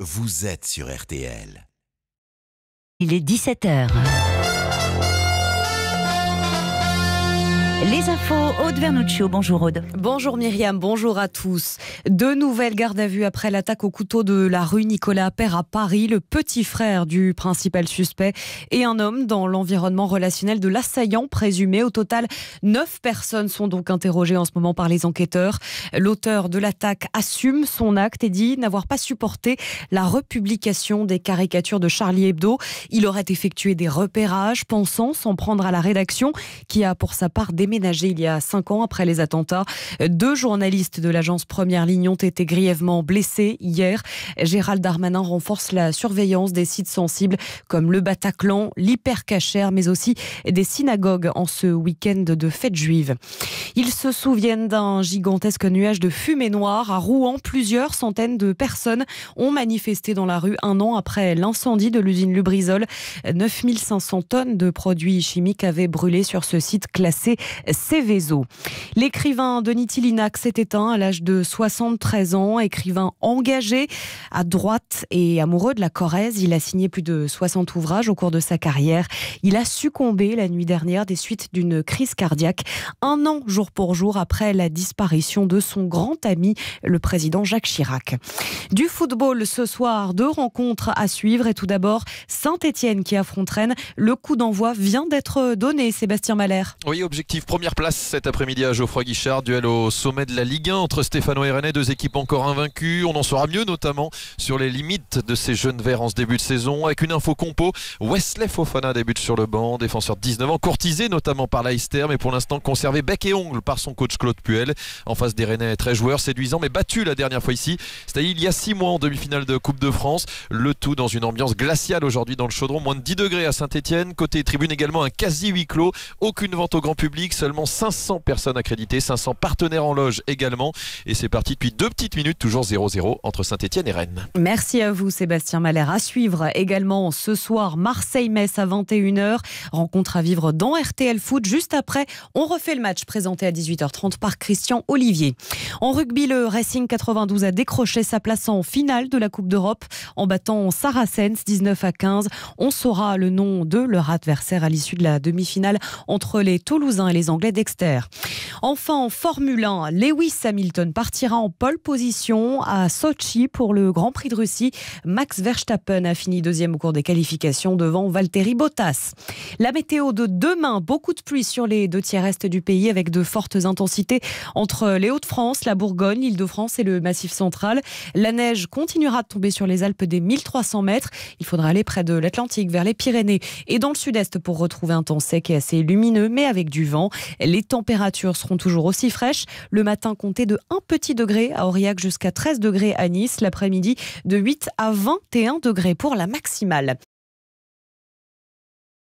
Vous êtes sur RTL. Il est 17h. Les infos, Aude Vernuccio. Bonjour Aude. Bonjour Myriam, bonjour à tous. Deux nouvelles gardes à vue après l'attaque au couteau de la rue Nicolas Appert à Paris. Le petit frère du principal suspect et un homme dans l'environnement relationnel de l'assaillant présumé. Au total, neuf personnes sont donc interrogées en ce moment par les enquêteurs. L'auteur de l'attaque assume son acte et dit n'avoir pas supporté la republication des caricatures de Charlie Hebdo. Il aurait effectué des repérages pensant s'en prendre à la rédaction qui a pour sa part déménagé déménagé il y a cinq ans après les attentats. Deux journalistes de l'agence Première Ligne ont été grièvement blessés hier. Gérald Darmanin renforce la surveillance des sites sensibles comme le Bataclan, l'Hypercacher, mais aussi des synagogues en ce week-end de fête juive. Ils se souviennent d'un gigantesque nuage de fumée noire à Rouen. Plusieurs centaines de personnes ont manifesté dans la rue un an après l'incendie de l'usine Lubrizol. 9500 tonnes de produits chimiques avaient brûlé sur ce site classé Céveso. L'écrivain Denis Tillinac s'est éteint à l'âge de 73 ans, écrivain engagé à droite et amoureux de la Corrèze. Il a signé plus de 60 ouvrages au cours de sa carrière. Il a succombé la nuit dernière des suites d'une crise cardiaque. Un an jour pour jour après la disparition de son grand ami, le président Jacques Chirac. Du football ce soir, deux rencontres à suivre et tout d'abord saint etienne qui affronte Rennes. Le coup d'envoi vient d'être donné, Sébastien Malher. Oui, objectif première place cet après-midi à Geoffroy Guichard, duel au sommet de la Ligue 1 entre Stéphano et Rennes, deux équipes encore invaincues. On en saura mieux notamment sur les limites de ces jeunes verts en ce début de saison avec une info compo. Wesley Fofana débute sur le banc, défenseur de 19 ans, courtisé notamment par Leicester, mais pour l'instant conservé bec et ongle par son coach Claude Puel. En face des Rennais, très joueur, séduisant, mais battu la dernière fois ici. C'est-à-dire, il y a six mois en demi-finale de Coupe de France. Le tout dans une ambiance glaciale aujourd'hui dans le chaudron. Moins de 10 degrés à Saint-Etienne. Côté tribune également un quasi huis clos. Aucune vente au grand public. Seulement 500 personnes accréditées. 500 partenaires en loge également. Et c'est parti depuis deux petites minutes. Toujours 0-0 entre Saint-Etienne et Rennes. Merci à vous, Sébastien Malher. À suivre également ce soir Marseille-Metz à 21h. Rencontre à vivre dans RTL Foot. Juste après, on refait le match présenté à 18h30 par Christian Olivier. En rugby, le Racing 92 a décroché sa place en finale de la Coupe d'Europe en battant Saracens 19 à 15. On saura le nom de leur adversaire à l'issue de la demi-finale entre les Toulousains et les Anglais d'Exter. Enfin, en Formule 1, Lewis Hamilton partira en pole position à Sochi pour le Grand Prix de Russie. Max Verstappen a fini deuxième au cours des qualifications devant Valtteri Bottas. La météo de demain, beaucoup de pluie sur les deux tiers est du pays avec de fortes intensités entre les Hauts-de-France, la Bourgogne, l'Île-de-France et le Massif central. La neige continuera de tomber sur les Alpes des 1300 mètres. Il faudra aller près de l'Atlantique, vers les Pyrénées et dans le sud-est pour retrouver un temps sec et assez lumineux, mais avec du vent. Les températures seront toujours aussi fraîches. Le matin, compter de 1 petit degré à Aurillac jusqu'à 13 degrés à Nice. L'après-midi, de 8 à 21 degrés pour la maximale.